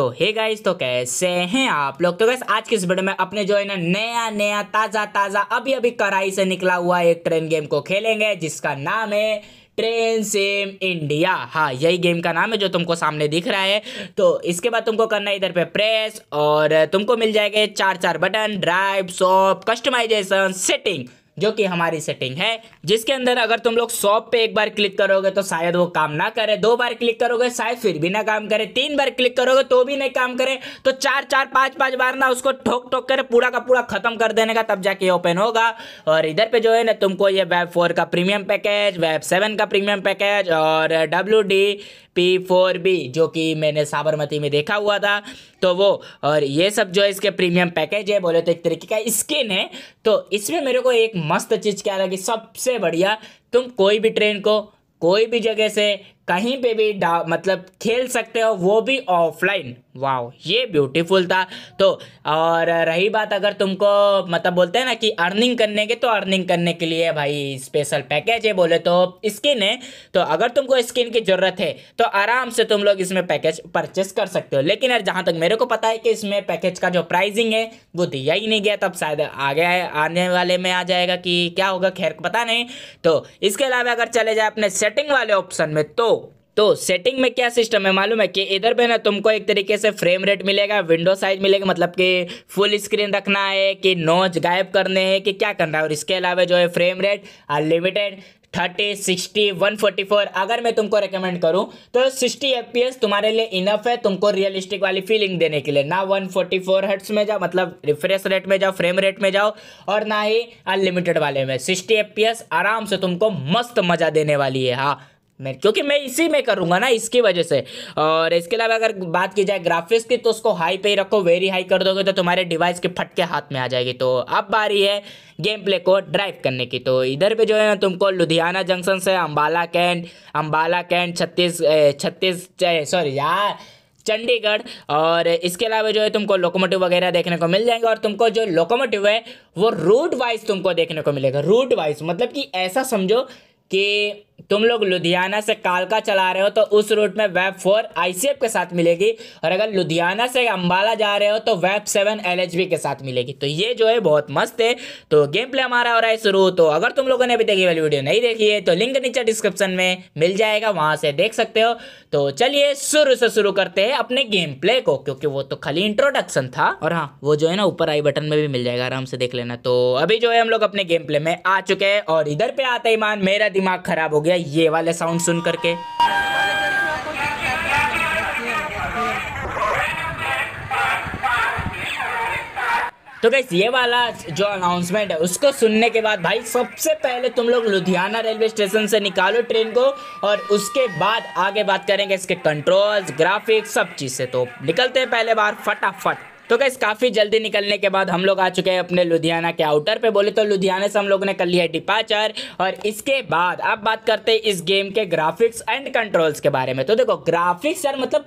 तो hey guys तो कैसे हैं आप लोग तो गैस आज के इस वीडियो में अपने जो है ना नया नया ताज़ा ताज़ा अभी अभी कराई से निकला हुआ एक ट्रेन गेम को खेलेंगे जिसका नाम है ट्रेन सेम इंडिया हाँ यही गेम का नाम है जो तुमको सामने दिख रहा है तो इसके बाद तुमको करना है इधर पे प्रेस और तुमको मिल जाएगा चार चार button drive shop customisation setting जो कि हमारी सेटिंग है जिसके अंदर अगर तुम लोग शॉप पे एक बार क्लिक करोगे तो शायद वो काम ना करे दो बार क्लिक करोगे शायद फिर भी ना काम करे तीन बार क्लिक करोगे तो भी नहीं काम करे तो चार चार पांच पांच बार ना उसको ठोक ठोक कर पूरा का पूरा खत्म कर देने का तब जाके ओपन होगा और इधर पे जो है ना तुमको ये वेब फोर का प्रीमियम पैकेज वेब सेवन का प्रीमियम पैकेज और W D P four B जो कि मैंने साबरमती में देखा हुआ था तो वो और ये सब जो है इसके प्रीमियम पैकेज है बोले तो एक तरीके का स्किन है तो इसमें मेरे को एक मस्त चीज़ क्या लगी सबसे बढ़िया तुम कोई भी ट्रेन को कोई भी जगह से कहीं पे भी मतलब खेल सकते हो वो भी ऑफलाइन वाओ ये ब्यूटीफुल था तो और रही बात अगर तुमको मतलब बोलते हैं ना कि अर्निंग करने के तो अर्निंग करने के लिए भाई स्पेशल पैकेज है बोले तो स्किन है तो अगर तुमको स्किन की ज़रूरत है तो आराम से तुम लोग इसमें पैकेज परचेस कर सकते हो लेकिन यार जहाँ तक मेरे को पता है कि इसमें पैकेज का जो प्राइजिंग है वो दिया ही नहीं गया तब शायद आगे आने वाले में आ जाएगा कि क्या होगा खैर पता नहीं तो इसके अलावा अगर चले जाए अपने सेटिंग वाले ऑप्शन में तो तो सेटिंग में क्या सिस्टम है मालूम है कि इधर पे ना तुमको एक तरीके से फ्रेम रेट मिलेगा विंडो साइज मिलेगा मतलब कि फुल स्क्रीन रखना है कि नोच गायब करने हैं कि क्या करना है और इसके अलावा जो है frame rate unlimited thirty sixty one forty four अगर मैं तुमको रिकमेंड करूं तो सिक्सटी एफ पी एस तुम्हारे लिए इनफ है तुमको रियलिस्टिक वाली फीलिंग देने के लिए ना वन फोर्टी फोर हर्ट्स में जाओ मतलब रिफ्रेश रेट में जाओ फ्रेम रेट में जाओ और ना ही अनलिमिटेड वाले में सिक्सटी एफ पी एस आराम से तुमको मस्त मज़ा देने वाली है हाँ मैं क्योंकि मैं इसी में करूँगा ना इसकी वजह से और इसके अलावा अगर बात की जाए ग्राफिक्स की तो उसको हाई पे ही रखो वेरी हाई कर दोगे तो तुम्हारे डिवाइस के फट के हाथ में आ जाएगी तो अब बारी है गेम प्ले को ड्राइव करने की तो इधर पे जो है ना तुमको लुधियाना जंक्शन से अम्बाला कैंट अम्बाला कैंट छत्तीस छत्तीस सॉरी यार चंडीगढ़ और इसके अलावा जो है तुमको लोकोमोटिव वगैरह देखने को मिल जाएंगे और तुमको जो लोकोमोटिव है वो रूट वाइज तुमको देखने को मिलेगा रूट वाइज मतलब कि ऐसा समझो कि तुम लोग लुधियाना से कालका चला रहे हो तो उस रूट में वेब फोर आईसीएफ के साथ मिलेगी और अगर लुधियाना से अंबाला जा रहे हो तो वेब सेवन एल के साथ मिलेगी तो ये जो है बहुत मस्त है तो गेम प्ले हमारा हो रहा है शुरू तो अगर तुम लोगों ने अभी तक ये वाली वीडियो नहीं देखी है तो लिंक नीचे डिस्क्रिप्शन में मिल जाएगा वहाँ से देख सकते हो तो चलिए शुरू से शुरू करते हैं अपने गेम प्ले को क्योंकि वो तो खाली इंट्रोडक्शन था और हाँ वो जो है ना ऊपर आई बटन में भी मिल जाएगा आराम से देख लेना तो अभी जो है हम लोग अपने गेम प्ले में आ चुके हैं और इधर पे आते ही मान मेरा दिमाग खराब हो गया ये वाले साउंड सुन करके तो गैस ये वाला जो अनाउंसमेंट है उसको सुनने के बाद भाई सबसे पहले तुम लोग लुधियाना रेलवे स्टेशन से निकालो ट्रेन को और उसके बाद आगे बात करेंगे इसके कंट्रोल्स ग्राफिक्स सब चीज़ से तो निकलते हैं पहले बार फटाफट तो गैस काफ़ी जल्दी निकलने के बाद हम लोग आ चुके हैं अपने लुधियाना के आउटर पे बोले तो लुधियाना से हम लोग ने कर लिया है डिपाचर और इसके बाद अब बात करते हैं इस गेम के ग्राफिक्स एंड कंट्रोल्स के बारे में तो देखो ग्राफिक्स यार मतलब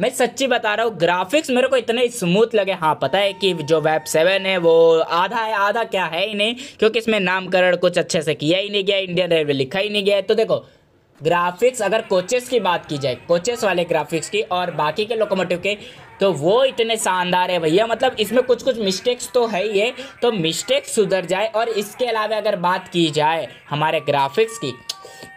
मैं सच्ची बता रहा हूँ ग्राफिक्स मेरे को इतने स्मूथ लगे हाँ पता है कि जो वेब सेवन है वो आधा है आधा क्या है ही नहीं क्योंकि इसमें नामकरण कुछ अच्छे से किया ही नहीं गया इंडियन रेलवे लिखा ही नहीं गया है तो देखो ग्राफिक्स अगर कोचेस की बात की जाए कोचेस वाले ग्राफिक्स की और बाकी के लोकोमोटिव के तो वो इतने शानदार है भैया मतलब इसमें कुछ कुछ मिस्टेक्स तो है ही है तो मिस्टेक्स सुधर जाए और इसके अलावा अगर बात की जाए हमारे ग्राफिक्स की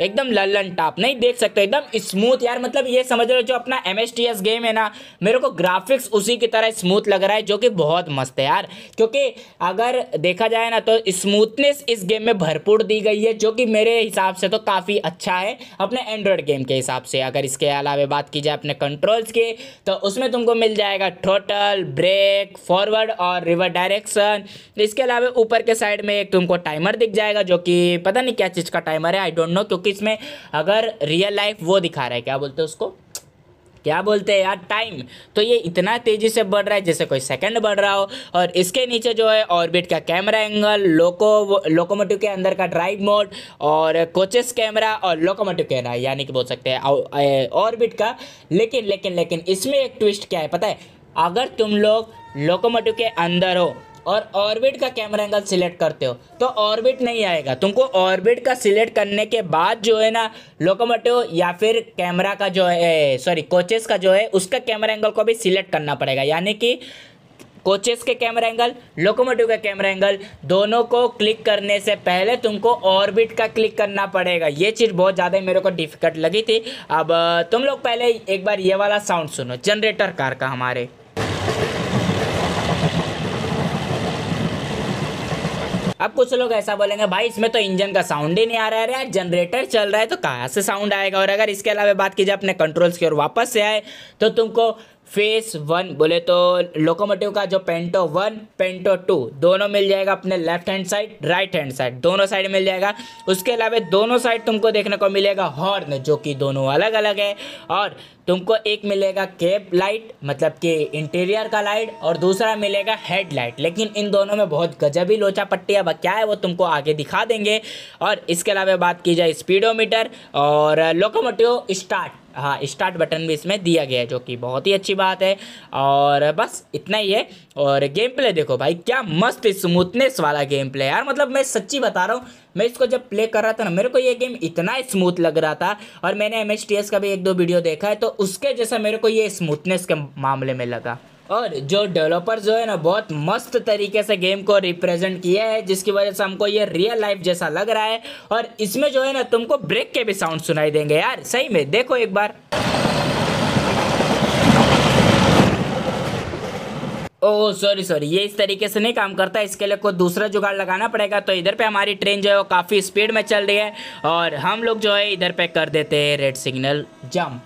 एकदम लल्लन टाप नहीं देख सकते एकदम स्मूथ यार मतलब ये समझ रहे हो जो अपना एम गेम है ना मेरे को ग्राफिक्स उसी की तरह स्मूथ लग रहा है जो कि बहुत मस्त है यार क्योंकि अगर देखा जाए ना तो स्मूथनेस इस गेम में भरपूर दी गई है जो कि मेरे हिसाब से तो काफ़ी अच्छा है अपने एंड्रॉयड गेम के हिसाब से अगर इसके अलावा बात की जाए अपने कंट्रोल्स की तो उसमें तुमको मिल जाएगा टोटल ब्रेक फॉरवर्ड और रिवर डायरेक्शन इसके अलावा ऊपर के साइड में एक तुमको टाइमर दिख जाएगा जो कि पता नहीं क्या चीज़ का टाइमर है आई डोंट नो क्योंकि इसमें अगर रियल लाइफ वो दिखा रहा है क्या बोलते हैं उसको क्या बोलते हैं यार टाइम तो ये इतना तेज़ी से बढ़ रहा है जैसे कोई सेकंड बढ़ रहा हो और इसके नीचे जो है ऑर्बिट का कैमरा एंगल लोको लोकोमोटिव के अंदर का ड्राइव मोड और कोचेस कैमरा और लोकोमोटिव कैमरा यानी कि बोल सकते हैं ऑर्बिट का लेकिन लेकिन लेकिन इसमें एक ट्विस्ट क्या है पता है अगर तुम लोग लोकोमोटिव के अंदर हो और ऑर्बिट का कैमरा एंगल सिलेक्ट करते हो तो ऑर्बिट नहीं आएगा तुमको ऑर्बिट का सिलेक्ट करने के बाद जो है ना लोकोमोटिव या फिर कैमरा का जो है सॉरी कोचेस का जो है उसका कैमरा एंगल को भी सिलेक्ट करना पड़ेगा यानी कि कोचेस के कैमरा एंगल लोकोमोटिव का कैमरा एंगल दोनों को क्लिक करने से पहले तुमको ऑर्बिट का क्लिक करना पड़ेगा ये चीज़ बहुत ज़्यादा मेरे को डिफिकल्ट लगी थी अब तुम लोग पहले एक बार ये वाला साउंड सुनो जनरेटर कार का हमारे अब कुछ लोग ऐसा बोलेंगे भाई इसमें तो इंजन का साउंड ही नहीं आ रहा है यार जनरेटर चल रहा है तो कहाँ से साउंड आएगा और अगर इसके अलावा बात की जाए अपने कंट्रोल्स की ओर वापस से आए तो तुमको फेस वन बोले तो लोकोमोटिव का जो पेंटो वन पेंटो टू दोनों मिल जाएगा अपने left hand side right hand side दोनों साइड मिल जाएगा उसके अलावा दोनों साइड तुमको देखने को मिलेगा हॉर्न जो कि दोनों अलग अलग है और तुमको एक मिलेगा केप लाइट मतलब कि इंटीरियर का लाइट और दूसरा मिलेगा हेड लाइट लेकिन इन दोनों में बहुत गजबी लोचा पट्टी अब क्या है वो तुमको आगे दिखा देंगे और इसके अलावा बात की जाए स्पीडोमीटर और लोकोमोटिव स्टार्ट हाँ स्टार्ट बटन भी इसमें दिया गया है जो कि बहुत ही अच्छी बात है और बस इतना ही है और गेम प्ले देखो भाई क्या मस्त स्मूथनेस वाला गेम प्ले यार मतलब मैं सच्ची बता रहा हूँ मैं इसको जब प्ले कर रहा था ना मेरे को ये गेम इतना स्मूथ लग रहा था और मैंने एम का भी एक दो वीडियो देखा है तो उसके जैसा मेरे को ये स्मूथनेस के मामले में लगा और जो डेवलपर जो है ना बहुत मस्त तरीके से गेम को रिप्रेजेंट किया है जिसकी वजह से हमको ये रियल लाइफ जैसा लग रहा है और इसमें जो है ना तुमको ब्रेक के भी साउंड सुनाई देंगे यार सही में देखो एक बार ओह सॉरी सॉरी ये इस तरीके से नहीं काम करता इसके लिए कोई दूसरा जुगाड़ लगाना पड़ेगा तो इधर पे हमारी ट्रेन जो है वो काफ़ी स्पीड में चल रही है और हम लोग जो है इधर पे कर देते हैं रेड सिग्नल जंप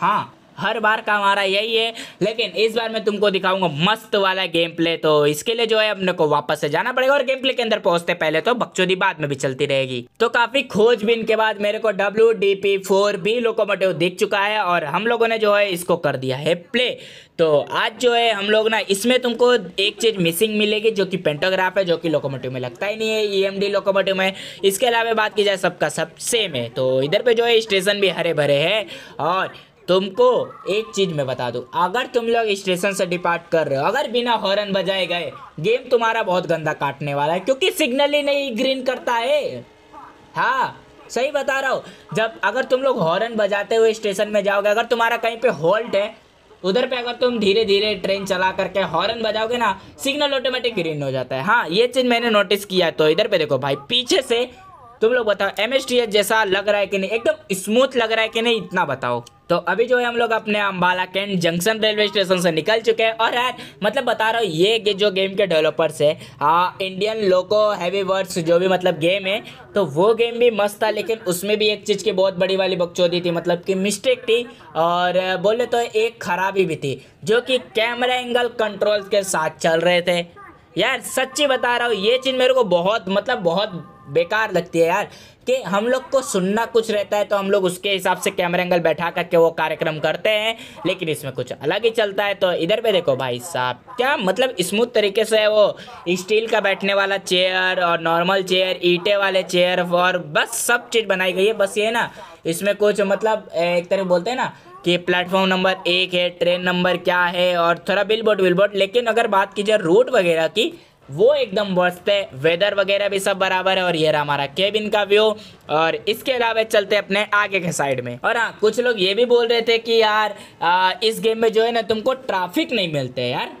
हाँ हर बार का हमारा यही है लेकिन इस बार मैं तुमको दिखाऊंगा मस्त वाला गेम प्ले तो इसके लिए जो है अपने को वापस से जाना पड़ेगा और गेम प्ले के अंदर पहुंचते पहले तो बक्चोदी बाद में भी चलती रहेगी तो काफी खोजबीन के बाद मेरे को W D P four B locomotive दिख चुका है और हम लोगों ने जो है इसको कर दिया है प्ले तो आज जो है हम लोग ना इसमें तुमको एक चीज मिसिंग मिलेगी जो कि पेंटोग्राफ है जो कि लोकोमोटिव में लगता ही नहीं है ईएमडी e लोकोमोटिव में इसके अलावा बात की जाए सबका सब सेम है तो इधर पे जो है स्टेशन भी हरे भरे है और तुमको एक चीज़ मैं बता दूँ अगर तुम लोग स्टेशन से डिपार्ट कर रहे हो अगर बिना हॉर्न बजाए गए गेम तुम्हारा बहुत गंदा काटने वाला है क्योंकि सिग्नल ही नहीं ग्रीन करता है हाँ सही बता रहा हूँ जब अगर तुम लोग हॉर्न बजाते हुए स्टेशन में जाओगे अगर तुम्हारा कहीं पे होल्ट है उधर पे अगर तुम धीरे धीरे ट्रेन चला करके हॉर्न बजाओगे ना सिग्नल ऑटोमेटिक ग्रीन हो जाता है हाँ ये चीज़ मैंने नोटिस किया तो इधर पे देखो भाई पीछे से तुम लोग बताओ एम जैसा लग रहा है कि नहीं एकदम स्मूथ लग रहा है कि नहीं इतना बताओ तो अभी जो है हम लोग अपने Ambala cantt junction railway station से निकल चुके हैं और यार मतलब बता रहा हूँ ये कि जो गेम के डेवलपर्स है इंडियन लोको हैवी वर्ड्स जो भी मतलब गेम है तो वो गेम भी मस्त था लेकिन उसमें भी एक चीज़ की बहुत बड़ी वाली बकचोदी थी मतलब कि मिस्टेक थी और बोले तो एक खराबी भी थी जो कि कैमरा एंगल कंट्रोल के साथ चल रहे थे यार सच्ची बता रहा हूँ ये चीज़ मेरे को बहुत मतलब बहुत बेकार लगती है यार कि हम लोग को सुनना कुछ रहता है तो हम लोग उसके हिसाब से कैमरा एंगल बैठा करके वो कार्यक्रम करते हैं लेकिन इसमें कुछ अलग ही चलता है तो इधर पे देखो भाई साहब क्या मतलब स्मूथ तरीके से वो स्टील का बैठने वाला चेयर और नॉर्मल चेयर ईटे वाले चेयर और बस सब चीज़ बनाई गई है बस ये ना इसमें कुछ मतलब एक तरह बोलते हैं ना कि प्लेटफॉर्म नंबर एक है ट्रेन नंबर क्या है और थोड़ा बिल बोर्ड विल बोर्ड लेकिन अगर बात की जाए रूट वगैरह की वो एकदम मस्त है वेदर वगैरह भी सब बराबर है और ये रहा हमारा केबिन का व्यू और इसके अलावा चलते अपने आगे के साइड में और हाँ कुछ लोग ये भी बोल रहे थे कि यार आ, इस गेम में जो है ना तुमको ट्रैफिक नहीं मिलते यार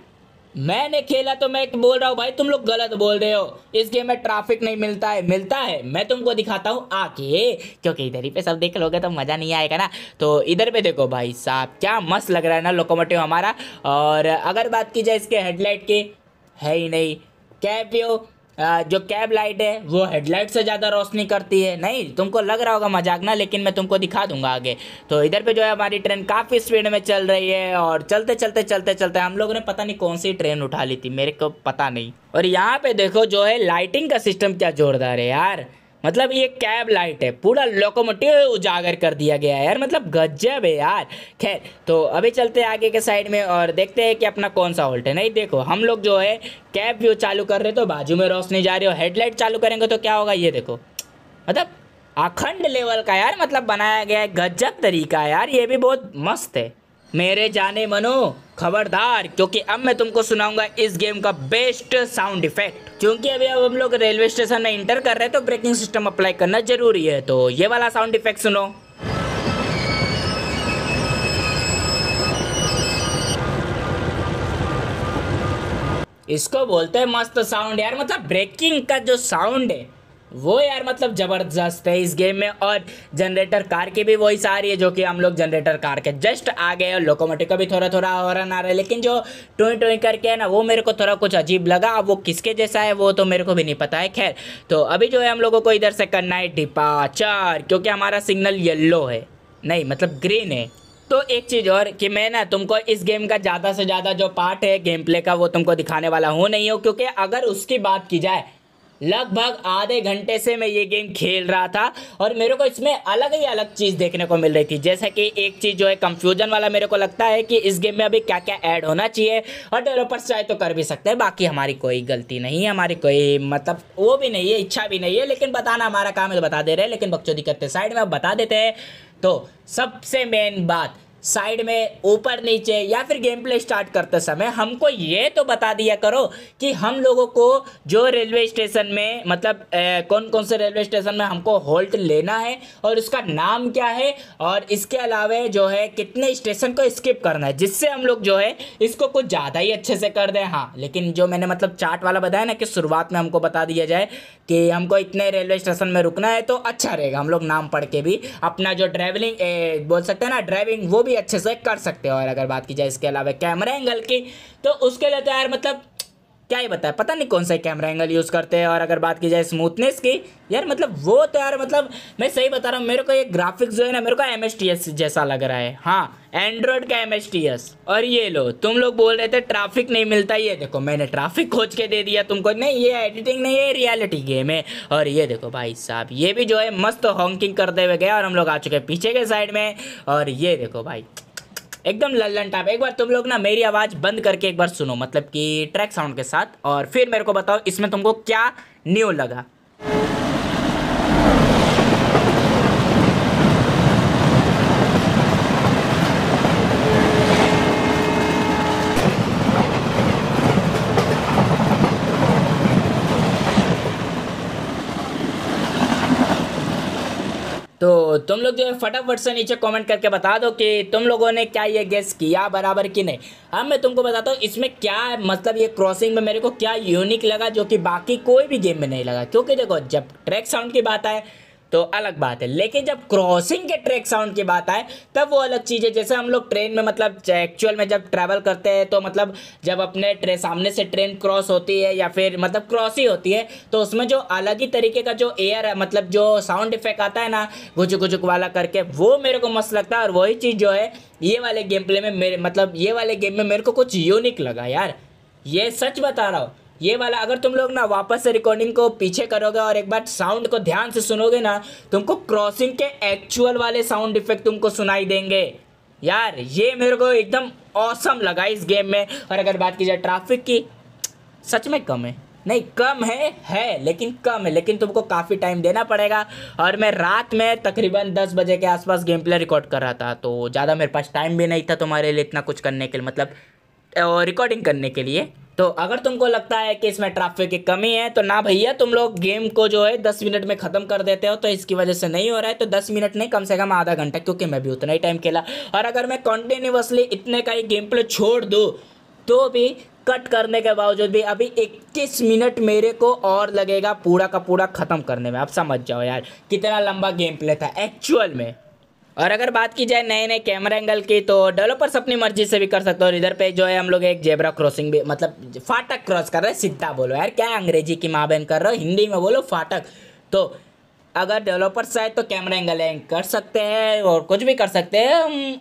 मैंने खेला तो मैं बोल रहा हूँ भाई तुम लोग गलत बोल रहे हो इस गेम में ट्रैफिक नहीं मिलता है मिलता है मैं तुमको दिखाता हूँ आके क्योंकि इधर ही पे सब देख लोगे तो मज़ा नहीं आएगा ना तो इधर पे देखो भाई साहब क्या मस्त लग रहा है ना लोकोमोटिव हमारा और अगर बात की जाए इसके हेडलाइट की है ही नहीं कैब व्यू जो कैब लाइट है वो हेडलाइट से ज़्यादा रोशनी करती है नहीं तुमको लग रहा होगा मजाक ना लेकिन मैं तुमको दिखा दूंगा आगे तो इधर पे जो है हमारी ट्रेन काफ़ी स्पीड में चल रही है और चलते चलते चलते चलते हम लोगों ने पता नहीं कौन सी ट्रेन उठा ली थी मेरे को पता नहीं और यहाँ पे देखो जो है लाइटिंग का सिस्टम क्या जोरदार है यार मतलब ये कैब लाइट है पूरा लोकोमोटिव उजागर कर दिया गया है यार मतलब गजब है यार खैर तो अभी चलते हैं आगे के साइड में और देखते हैं कि अपना कौन सा वोल्ट है नहीं देखो हम लोग जो है कैब व्यू चालू कर रहे तो बाजू में रोशनी जा रही हो हेडलाइट चालू करेंगे तो क्या होगा ये देखो मतलब अखंड लेवल का यार मतलब बनाया गया है गजब तरीका यार ये भी बहुत मस्त है मेरे जाने मनो खबरदार क्योंकि अब मैं तुमको सुनाऊंगा इस गेम का बेस्ट साउंड इफेक्ट क्योंकि अभी अब हम लोग रेलवे स्टेशन में इंटर कर रहे हैं तो ब्रेकिंग सिस्टम अप्लाई करना जरूरी है तो ये वाला साउंड इफेक्ट सुनो इसको बोलते हैं मस्त साउंड यार मतलब ब्रेकिंग का जो साउंड है वो यार मतलब ज़बरदस्त है इस गेम में और जनरेटर कार की भी वॉइस आ रही है जो कि हम लोग जनरेटर कार के जस्ट आ गए और लोकोमोटिव का भी थोड़ा थोड़ा हॉर्न आ रहा है लेकिन जो टोई टोई करके है ना वो मेरे को थोड़ा कुछ अजीब लगा अब वो किसके जैसा है वो तो मेरे को भी नहीं पता है खैर तो अभी जो है हम लोगों को इधर से करना है डिपाचर क्योंकि हमारा सिग्नल येल्लो है नहीं मतलब ग्रीन है तो एक चीज़ और कि मैं ना तुमको इस गेम का ज़्यादा से ज़्यादा जो पार्ट है गेम प्ले का वो तुमको दिखाने वाला हूँ नहीं हो क्योंकि अगर उसकी बात की जाए लगभग आधे घंटे से मैं ये गेम खेल रहा था और मेरे को इसमें अलग ही अलग चीज़ देखने को मिल रही थी जैसा कि एक चीज़ जो है कंफ्यूजन वाला मेरे को लगता है कि इस गेम में अभी क्या क्या ऐड होना चाहिए और डेवलपर्स चाहे तो कर भी सकते हैं बाकी हमारी कोई गलती नहीं है हमारी कोई मतलब वो भी नहीं है इच्छा भी नहीं है लेकिन बताना हमारा काम है तो बता दे रहे हैं लेकिन बक्चौदी करते साइड में आप बता देते हैं तो सबसे मेन बात साइड में ऊपर नीचे या फिर गेम प्ले स्टार्ट करते समय हमको ये तो बता दिया करो कि हम लोगों को जो रेलवे स्टेशन में मतलब ए, कौन कौन से रेलवे स्टेशन में हमको होल्ट लेना है और उसका नाम क्या है और इसके अलावा जो है कितने स्टेशन को स्किप करना है जिससे हम लोग जो है इसको कुछ ज़्यादा ही अच्छे से कर दें हाँ लेकिन जो मैंने मतलब चार्ट वाला बताया ना कि शुरुआत में हमको बता दिया जाए कि हमको इतने रेलवे स्टेशन में रुकना है तो अच्छा रहेगा हम लोग नाम पढ़ के भी अपना जो ड्राइवलिंग बोल सकते हैं ना ड्राइविंग वो भी अच्छे से कर सकते हो और अगर बात की जाए इसके अलावा कैमरा एंगल की तो उसके लिए तो यार मतलब क्या ही बताया पता नहीं कौन सा कैमरा एंगल यूज़ करते हैं और अगर बात की जाए स्मूथनेस की यार मतलब वो तो यार मतलब मैं सही बता रहा हूँ मेरे को ये ग्राफिक्स जो है ना मेरे को एम जैसा लग रहा है हाँ एंड्रॉयड का एम और ये लो तुम लोग बोल रहे थे ट्रैफिक नहीं मिलता ये देखो मैंने ट्रैफिक खोज के दे दिया तुमको नहीं ये एडिटिंग नहीं है रियलिटी गेम है और ये देखो भाई साहब ये भी जो है मस्त हॉन्किंग करते हुए गया और हम लोग आ चुके हैं पीछे के साइड में और ये देखो भाई एकदम लल्लन टाइप एक बार तुम लोग ना मेरी आवाज़ बंद करके एक बार सुनो मतलब कि ट्रैक साउंड के साथ और फिर मेरे को बताओ इसमें तुमको क्या न्यू लगा तुम लोग जो है फटाफट से नीचे कमेंट करके बता दो कि तुम लोगों ने क्या ये गेस किया बराबर कि नहीं अब मैं तुमको बताता हूँ इसमें क्या मतलब ये क्रॉसिंग में मेरे को क्या यूनिक लगा जो कि बाकी कोई भी गेम में नहीं लगा क्योंकि देखो जब ट्रैक साउंड की बात आए तो अलग बात है लेकिन जब क्रॉसिंग के ट्रैक साउंड की बात आए तब वो अलग चीज़ है जैसे हम लोग ट्रेन में मतलब एक्चुअल में जब ट्रैवल करते हैं तो मतलब जब अपने ट्रेन सामने से ट्रेन क्रॉस होती है या फिर मतलब क्रॉस ही होती है तो उसमें जो अलग ही तरीके का जो एयर है मतलब जो साउंड इफेक्ट आता है ना गुजुक गुजुक वाला करके वो मेरे को मस्त लगता है और वही चीज़ जो है ये वाले गेम प्ले में मेरे मतलब ये वाले गेम में मेरे को कुछ यूनिक लगा यार ये सच बता रहा हूँ ये वाला अगर तुम लोग ना वापस से रिकॉर्डिंग को पीछे करोगे और एक बार साउंड को ध्यान से सुनोगे ना तुमको क्रॉसिंग के एक्चुअल वाले साउंड इफेक्ट तुमको सुनाई देंगे यार ये मेरे को एकदम औसम लगा इस गेम में और अगर बात की जाए ट्रैफिक की सच में कम है नहीं कम है है लेकिन कम है लेकिन तुमको काफ़ी टाइम देना पड़ेगा और मैं रात में तकरीबन 10 बजे के आसपास गेम प्ले रिकॉर्ड कर रहा था तो ज़्यादा मेरे पास टाइम भी नहीं था तुम्हारे लिए इतना कुछ करने के लिए मतलब रिकॉर्डिंग करने के लिए तो अगर तुमको लगता है कि इसमें ट्रैफिक की कमी है तो ना भैया तुम लोग गेम को जो है दस मिनट में ख़त्म कर देते हो तो इसकी वजह से नहीं हो रहा है तो दस मिनट नहीं कम से कम आधा घंटा क्योंकि मैं भी उतना ही टाइम खेला और अगर मैं कॉन्टीन्यूसली इतने का ही गेम प्ले छोड़ दूँ तो भी कट करने के बावजूद भी अभी 21 मिनट मेरे को और लगेगा पूरा का पूरा ख़त्म करने में आप समझ जाओ यार कितना लंबा गेम प्ले था एक्चुअल में और अगर बात की जाए नए नए कैमरा एंगल की तो डेवलपर्स अपनी मर्जी से भी कर सकते हो और इधर पे जो है हम लोग एक जेबरा क्रॉसिंग भी मतलब फाटक क्रॉस कर रहे हैं सीधा बोलो यार क्या अंग्रेजी की माँ बहन कर रहे हो हिंदी में बोलो फाटक तो अगर डेवलपर्स आए तो कैमरा एंगल एंग कर सकते हैं और कुछ भी कर सकते हैं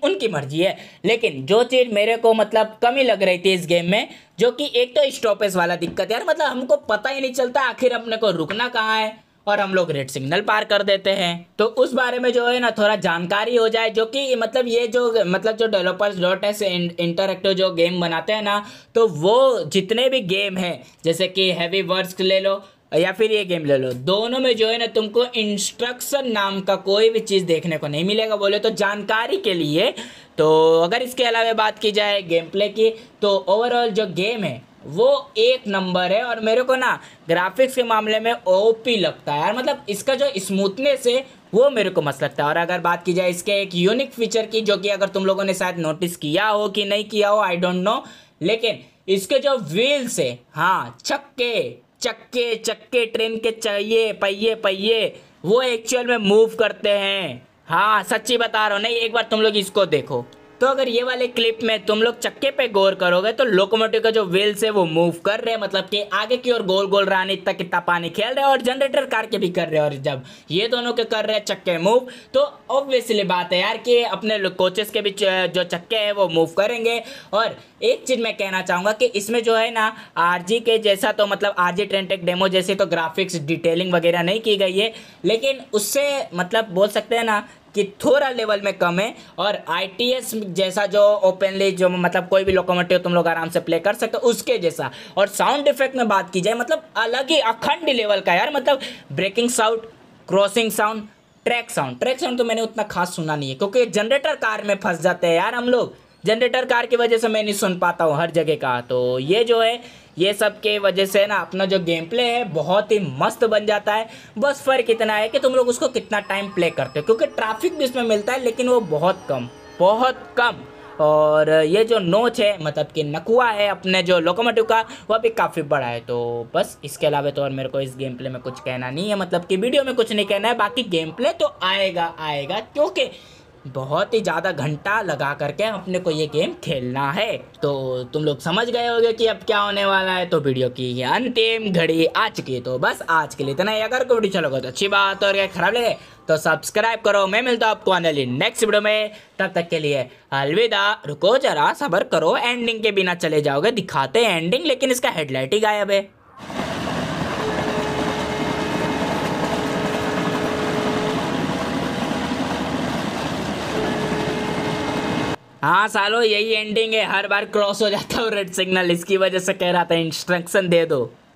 उनकी मर्जी है लेकिन जो चीज़ मेरे को मतलब कमी लग रही थी इस गेम में जो कि एक तो स्टॉपेज वाला दिक्कत यार मतलब हमको पता ही नहीं चलता आखिर अपने को रुकना कहाँ है और हम लोग रेड सिग्नल पार कर देते हैं तो उस बारे में जो है ना थोड़ा जानकारी हो जाए जो कि मतलब ये जो मतलब जो डेवलपर्स डॉट एस इंटरक्टिव जो गेम बनाते हैं ना तो वो जितने भी गेम हैं जैसे कि हैवी वर्ड्स ले लो या फिर ये गेम ले लो दोनों में जो है ना तुमको इंस्ट्रक्शन नाम का कोई भी चीज़ देखने को नहीं मिलेगा बोले तो जानकारी के लिए तो अगर इसके अलावा बात की जाए गेम प्ले की तो ओवरऑल जो गेम है वो एक नंबर है और मेरे को ना ग्राफिक्स के मामले में ओ लगता है यार मतलब इसका जो स्मूथनेस है वो मेरे को मस्त लगता है और अगर बात की जाए इसके एक यूनिक फीचर की जो कि अगर तुम लोगों ने शायद नोटिस किया हो कि नहीं किया हो आई डोंट नो लेकिन इसके जो व्हील्स है हाँ चक्के चक्के चक्के ट्रेन के चाहिए पहिए पहिए वो एक्चुअल में मूव करते हैं हाँ सच्ची बता रहा हूँ नहीं एक बार तुम लोग इसको देखो तो अगर ये वाले क्लिप में तुम लोग चक्के पे गौर करोगे तो लोकोमोटिव का जो व्हील्स है वो मूव कर रहे हैं मतलब कि आगे की ओर गोल गोल रहा नहीं तक कितना पानी खेल रहे हैं और जनरेटर कार के भी कर रहे हैं और जब ये दोनों के कर रहे हैं चक्के मूव तो ऑब्वियसली बात है यार कि अपने कोचेस के भी जो चक्के हैं वो मूव करेंगे और एक चीज़ मैं कहना चाहूँगा कि इसमें जो है ना आर के जैसा तो मतलब आर जी ट्रेनटेक डेमो जैसे तो ग्राफिक्स डिटेलिंग वगैरह नहीं की गई है लेकिन उससे मतलब बोल सकते हैं ना कि थोड़ा लेवल में कम है और आई जैसा जो ओपनली जो मतलब कोई भी लोकोमोटिव तुम लोग आराम से प्ले कर सकते हो उसके जैसा और साउंड इफेक्ट में बात की जाए मतलब अलग ही अखंड लेवल का यार मतलब braking sound crossing sound track sound track sound तो मैंने उतना खास सुना नहीं है क्योंकि जनरेटर कार में फंस जाते हैं यार हम लोग जनरेटर कार की वजह से मैं नहीं सुन पाता हूँ हर जगह का तो ये जो है ये सब के वजह से ना अपना जो गेम प्ले है बहुत ही मस्त बन जाता है बस फ़र्क इतना है कि तुम लोग उसको कितना टाइम प्ले करते हो क्योंकि ट्रैफिक भी इसमें मिलता है लेकिन वो बहुत कम बहुत कम और ये जो नोच है मतलब कि नकुआ है अपने जो लोकोमोटिव का वह भी काफ़ी बड़ा है तो बस इसके अलावा तो और मेरे को इस गेम प्ले में कुछ कहना नहीं है मतलब कि वीडियो में कुछ नहीं कहना है बाकी गेम प्ले तो आएगा आएगा क्योंकि बहुत ही ज़्यादा घंटा लगा करके अपने को ये गेम खेलना है तो तुम लोग समझ गए होगे कि अब क्या होने वाला है तो वीडियो की अंतिम घड़ी आ चुकी है तो बस आज के लिए इतना ही अगर वीडियो चलोगे तो अच्छी बात और क्या खराब लगे तो सब्सक्राइब करो मैं मिलता हूँ आपको आने वाली नेक्स्ट वीडियो में तब तक के लिए अलविदा रुको जरा सबर करो एंडिंग के बिना चले जाओगे दिखाते हैं एंडिंग लेकिन इसका हेडलाइट ही गायब है हाँ सालो यही एंडिंग है हर बार क्रॉस हो जाता हूँ रेड सिग्नल इसकी वजह से कह रहा था इंस्ट्रक्शन दे दो